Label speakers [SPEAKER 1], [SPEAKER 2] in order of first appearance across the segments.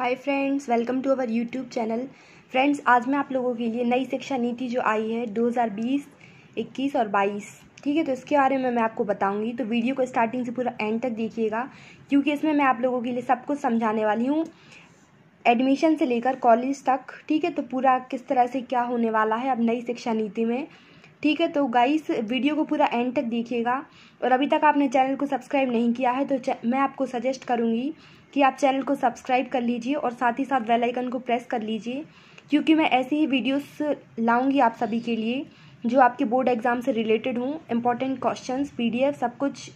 [SPEAKER 1] hi friends welcome to our YouTube channel friends आज मैं आप लोगों के लिए नई शिक्षा नीति जो आई है 2020, 21 और 22 ठीक है तो इसके बारे में मैं आपको बताऊंगी तो वीडियो को स्टार्टिंग से पूरा एंड तक देखिएगा क्योंकि इसमें मैं आप लोगों के लिए सब कुछ समझाने वाली हूँ एडमिशन से लेकर कॉलेज तक ठीक है तो पूरा किस तरह से क्या होने वाला है अब नई शिक्षा नीति में ठीक है तो गाइस वीडियो को पूरा एंड तक देखिएगा और अभी तक आपने चैनल को सब्सक्राइब नहीं किया है तो मैं आपको सजेस्ट करूँगी कि आप चैनल को सब्सक्राइब कर लीजिए और साथ ही साथ बेल आइकन को प्रेस कर लीजिए क्योंकि मैं ऐसी ही वीडियोस लाऊंगी आप सभी के लिए जो आपके बोर्ड एग्ज़ाम से रिलेटेड हूँ इम्पॉर्टेंट क्वेश्चन एफ सब कुछ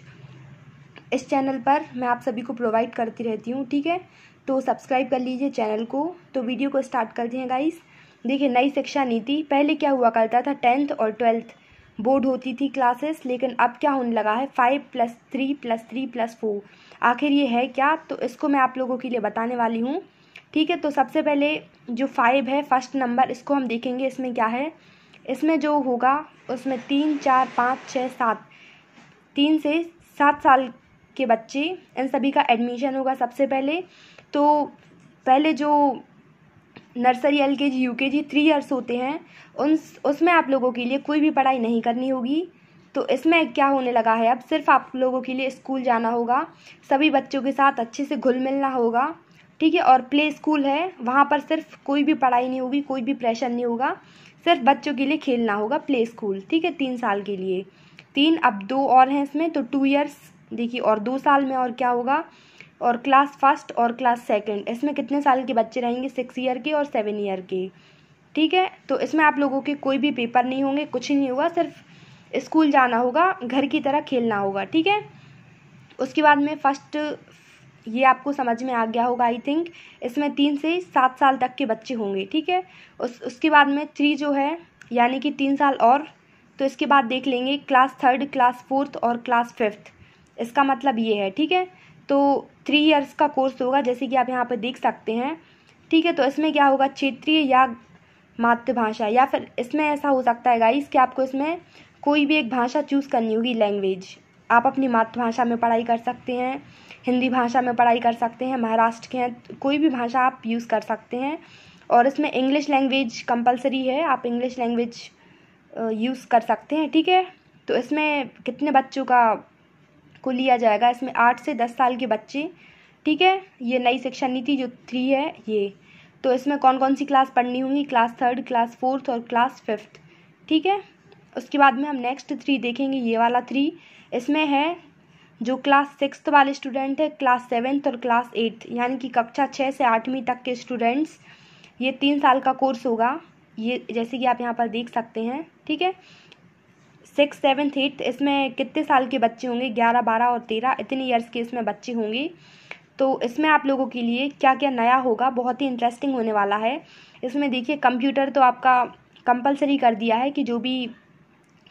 [SPEAKER 1] इस चैनल पर मैं आप सभी को प्रोवाइड करती रहती हूँ ठीक है तो सब्सक्राइब कर लीजिए चैनल को तो वीडियो को स्टार्ट कर दिए गाइस देखिए नई शिक्षा नीति पहले क्या हुआ करता था टेंथ और ट्वेल्थ बोर्ड होती थी क्लासेस लेकिन अब क्या होने लगा है five plus three plus three plus four आखिर ये है क्या तो इसको मैं आप लोगों के लिए बताने वाली हूँ ठीक है तो सबसे पहले जो फाइव है फर्स्ट नंबर इसको हम देखेंगे इसमें क्या है इसमें जो होगा उसमें तीन चार पाँच छः सात तीन से सात साल के बच्चे इन सभी का एडमिशन होगा सबसे पहले तो पहले जो नर्सरी एल के जी यू के जी थ्री ईयर्स होते हैं उन उसमें आप लोगों के लिए कोई भी पढ़ाई नहीं करनी होगी तो इसमें क्या होने लगा है अब सिर्फ आप लोगों के लिए स्कूल जाना होगा सभी बच्चों के साथ अच्छे से घुल मिलना होगा ठीक है और प्ले स्कूल है वहाँ पर सिर्फ कोई भी पढ़ाई नहीं होगी कोई भी प्रेशर नहीं होगा सिर्फ बच्चों के लिए खेलना होगा प्ले स्कूल ठीक है तीन साल के लिए तीन अब दो और हैं इसमें तो टू ईयर्स देखिए और दो साल में और क्या होगा और क्लास फर्स्ट और क्लास सेकंड इसमें कितने साल के बच्चे रहेंगे सिक्स ईयर के और सेवन ईयर के ठीक है तो इसमें आप लोगों के कोई भी पेपर नहीं होंगे कुछ ही नहीं होगा सिर्फ स्कूल जाना होगा घर की तरह खेलना होगा ठीक है उसके बाद में फर्स्ट ये आपको समझ में आ गया होगा आई थिंक इसमें तीन से सात साल तक के बच्चे होंगे ठीक है उस उसके बाद में थ्री जो है यानी कि तीन साल और तो इसके बाद देख लेंगे क्लास थर्ड क्लास फोर्थ और क्लास फिफ्थ इसका मतलब ये है ठीक है तो थ्री इयर्स का कोर्स होगा जैसे कि आप यहाँ पर देख सकते हैं ठीक है तो इसमें क्या होगा क्षेत्रीय या मातृभाषा या फिर इसमें ऐसा हो सकता है गाइस कि आपको इसमें कोई भी एक भाषा चूज़ करनी होगी लैंग्वेज आप अपनी मातृभाषा में पढ़ाई कर सकते हैं हिंदी भाषा में पढ़ाई कर सकते हैं महाराष्ट्र के हैं कोई भी भाषा आप यूज़ कर सकते हैं और इसमें इंग्लिश लैंग्वेज कंपलसरी है आप इंग्लिश लैंग्वेज यूज़ कर सकते हैं ठीक है तो इसमें कितने बच्चों का को लिया जाएगा इसमें आठ से दस साल के बच्चे ठीक है ये नई शिक्षा नीति जो थ्री है ये तो इसमें कौन कौन सी क्लास पढ़नी होंगी क्लास थर्ड क्लास फोर्थ और क्लास फिफ्थ ठीक है उसके बाद में हम नेक्स्ट थ्री देखेंगे ये वाला थ्री इसमें है जो क्लास सिक्स वाले स्टूडेंट है क्लास सेवन्थ और क्लास एट्थ यानी कि कक्षा छः से आठवीं तक के स्टूडेंट्स ये तीन साल का कोर्स होगा ये जैसे कि आप यहाँ पर देख सकते हैं ठीक है सिक्स सेवन्थ एट्थ इसमें कितने साल के बच्चे होंगे ग्यारह बारह और तेरह इतने ईयर्स के इसमें बच्चे होंगे तो इसमें आप लोगों के लिए क्या क्या नया होगा बहुत ही इंटरेस्टिंग होने वाला है इसमें देखिए कंप्यूटर तो आपका कंपलसरी कर दिया है कि जो भी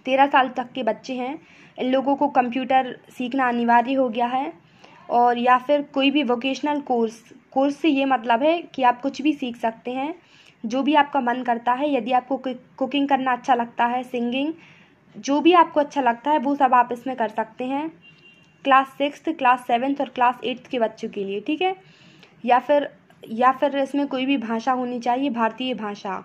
[SPEAKER 1] तेरह साल तक के बच्चे हैं इन लोगों को कंप्यूटर सीखना अनिवार्य हो गया है और या फिर कोई भी वोकेशनल कोर्स कोर्स से ये मतलब है कि आप कुछ भी सीख सकते हैं जो भी आपका मन करता है यदि आपको कुकिंग करना अच्छा लगता है सिंगिंग जो भी आपको अच्छा लगता है वो सब आप इसमें कर सकते हैं क्लास सिक्स क्लास सेवन्थ और क्लास एट्थ के बच्चों के लिए ठीक है या फिर या फिर इसमें कोई भी भाषा होनी चाहिए भारतीय भाषा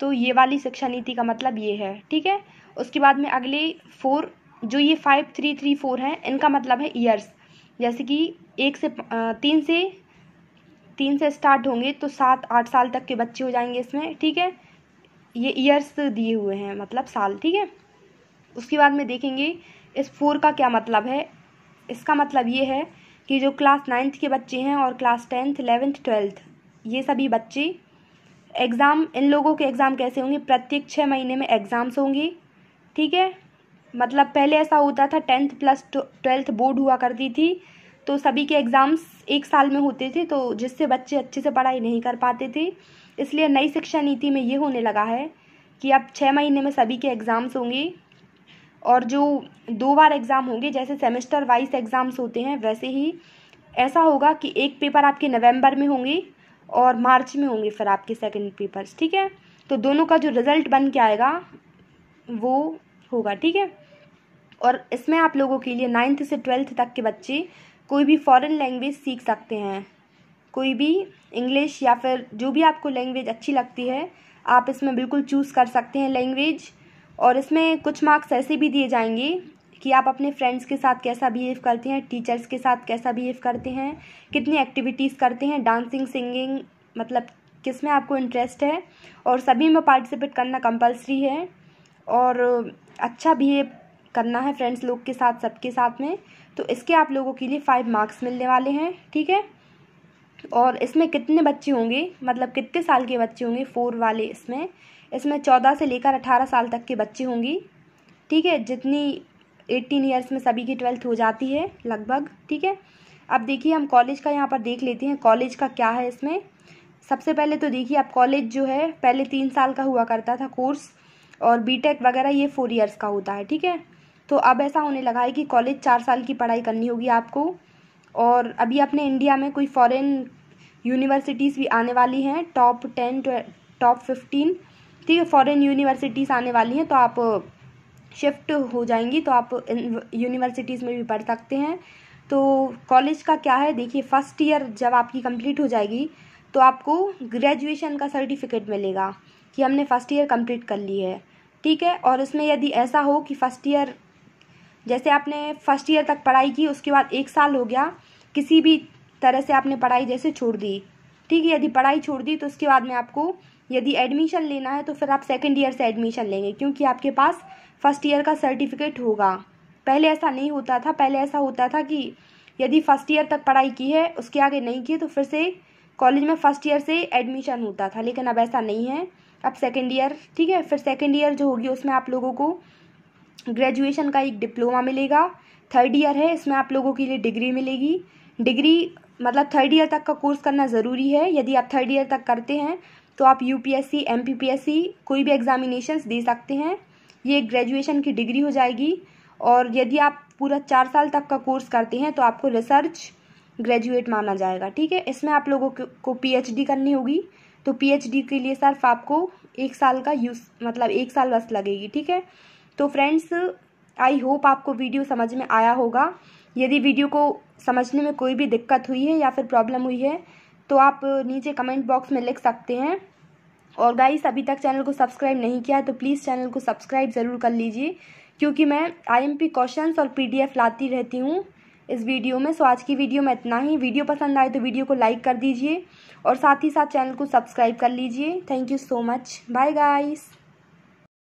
[SPEAKER 1] तो ये वाली शिक्षा नीति का मतलब ये है ठीक है उसके बाद में अगले फोर जो ये फाइव थ्री थ्री फोर हैं इनका मतलब है ईयर्स जैसे कि एक से तीन से तीन से स्टार्ट होंगे तो सात आठ साल तक के बच्चे हो जाएंगे इसमें ठीक है ये ईयर्स दिए हुए हैं मतलब साल ठीक है उसके बाद में देखेंगे इस फोर का क्या मतलब है इसका मतलब ये है कि जो क्लास नाइन्थ के बच्चे हैं और क्लास टेंथ इलेवेंथ ट्वेल्थ ये सभी बच्चे एग्ज़ाम इन लोगों के एग्ज़ाम कैसे होंगे प्रत्येक छः महीने में एग्ज़ाम्स होंगे ठीक है मतलब पहले ऐसा होता था टेंथ प्लस ट्वेल्थ बोर्ड हुआ करती थी तो सभी के एग्ज़ाम्स एक साल में होते थे तो जिससे बच्चे अच्छे से पढ़ाई नहीं कर पाते थे इसलिए नई शिक्षा नीति में ये होने लगा है कि अब छः महीने में सभी के एग्ज़ाम्स होंगे और जो दो बार एग्ज़ाम होंगे जैसे सेमेस्टर वाइज एग्ज़ाम्स होते हैं वैसे ही ऐसा होगा कि एक पेपर आपके नवंबर में होंगे और मार्च में होंगे फिर आपके सेकंड पेपर्स ठीक है तो दोनों का जो रिज़ल्ट बन के आएगा वो होगा ठीक है और इसमें आप लोगों के लिए नाइन्थ से ट्वेल्थ तक के बच्चे कोई भी फॉरेन लैंग्वेज सीख सकते हैं कोई भी इंग्लिश या फिर जो भी आपको लैंग्वेज अच्छी लगती है आप इसमें बिल्कुल चूज़ कर सकते हैं लैंग्वेज और इसमें कुछ मार्क्स ऐसे भी दिए जाएंगे कि आप अपने फ्रेंड्स के साथ कैसा बिहेव करते हैं टीचर्स के साथ कैसा बिहेव करते हैं कितनी एक्टिविटीज़ करते हैं डांसिंग सिंगिंग मतलब किस में आपको इंटरेस्ट है और सभी में पार्टिसिपेट करना कंपलसरी है और अच्छा बिहेव करना है फ्रेंड्स लोग के साथ सबके साथ में तो इसके आप लोगों के लिए फाइव मार्क्स मिलने वाले हैं ठीक है और इसमें कितने बच्चे होंगे मतलब कितने साल के बच्चे होंगे फोर वाले इसमें इसमें चौदह से लेकर अठारह साल तक के बच्चे होंगी ठीक है जितनी एट्टीन ईयर्स में सभी की ट्वेल्थ हो जाती है लगभग ठीक है अब देखिए हम कॉलेज का यहाँ पर देख लेते हैं कॉलेज का क्या है इसमें सबसे पहले तो देखिए अब कॉलेज जो है पहले तीन साल का हुआ करता था कोर्स और बीटेक वगैरह ये फोर इयर्स का होता है ठीक है तो अब ऐसा होने लगा है कि कॉलेज चार साल की पढ़ाई करनी होगी आपको और अभी अपने इंडिया में कोई फॉरेन यूनिवर्सिटीज़ भी आने वाली हैं टॉप टेन टॉप फिफ्टीन ठीक है फॉरेन यूनिवर्सिटीज़ आने वाली हैं तो आप शिफ्ट हो जाएंगी तो आप यूनिवर्सिटीज़ में भी पढ़ सकते हैं तो कॉलेज का क्या है देखिए फर्स्ट ईयर जब आपकी कंप्लीट हो जाएगी तो आपको ग्रेजुएशन का सर्टिफिकेट मिलेगा कि हमने फ़र्स्ट ईयर कंप्लीट कर ली है ठीक है और इसमें यदि ऐसा हो कि फ़र्स्ट ईयर जैसे आपने फ़र्स्ट ईयर तक पढ़ाई की उसके बाद एक साल हो गया किसी भी तरह से आपने पढ़ाई जैसे छोड़ दी ठीक है यदि पढ़ाई छोड़ दी तो उसके बाद में आपको यदि एडमिशन लेना है तो फिर आप सेकेंड ईयर से एडमिशन लेंगे क्योंकि आपके पास फर्स्ट ईयर का सर्टिफिकेट होगा पहले ऐसा नहीं होता था पहले ऐसा होता था कि यदि फर्स्ट ईयर तक पढ़ाई की है उसके आगे नहीं की तो फिर से कॉलेज में फर्स्ट ईयर से एडमिशन होता था लेकिन अब ऐसा नहीं है अब सेकेंड ईयर ठीक है फिर सेकेंड ईयर जो होगी उसमें आप लोगों को ग्रेजुएशन का एक डिप्लोमा मिलेगा थर्ड ईयर है इसमें आप लोगों के लिए डिग्री मिलेगी डिग्री मतलब थर्ड ईयर तक का कोर्स करना ज़रूरी है यदि आप थर्ड ईयर तक करते हैं तो आप यूपीएससी एमपीपीएससी कोई भी एग्ज़ामिनेशंस दे सकते हैं ये ग्रेजुएशन की डिग्री हो जाएगी और यदि आप पूरा चार साल तक का कोर्स करते हैं तो आपको रिसर्च ग्रेजुएट माना जाएगा ठीक है इसमें आप लोगों को पीएचडी करनी होगी तो पीएचडी के लिए सिर्फ आपको एक साल का यूज मतलब एक साल बस लगेगी ठीक है तो फ्रेंड्स आई होप आपको वीडियो समझ में आया होगा यदि वीडियो को समझने में कोई भी दिक्कत हुई है या फिर प्रॉब्लम हुई है तो आप नीचे कमेंट बॉक्स में लिख सकते हैं और गाइस अभी तक चैनल को सब्सक्राइब नहीं किया है तो प्लीज़ चैनल को सब्सक्राइब ज़रूर कर लीजिए क्योंकि मैं आईएमपी क्वेश्चंस और पीडीएफ लाती रहती हूँ इस वीडियो में सो आज की वीडियो में इतना ही वीडियो पसंद आए तो वीडियो को लाइक कर दीजिए और साथ ही साथ चैनल को सब्सक्राइब कर लीजिए thank you so much bye guys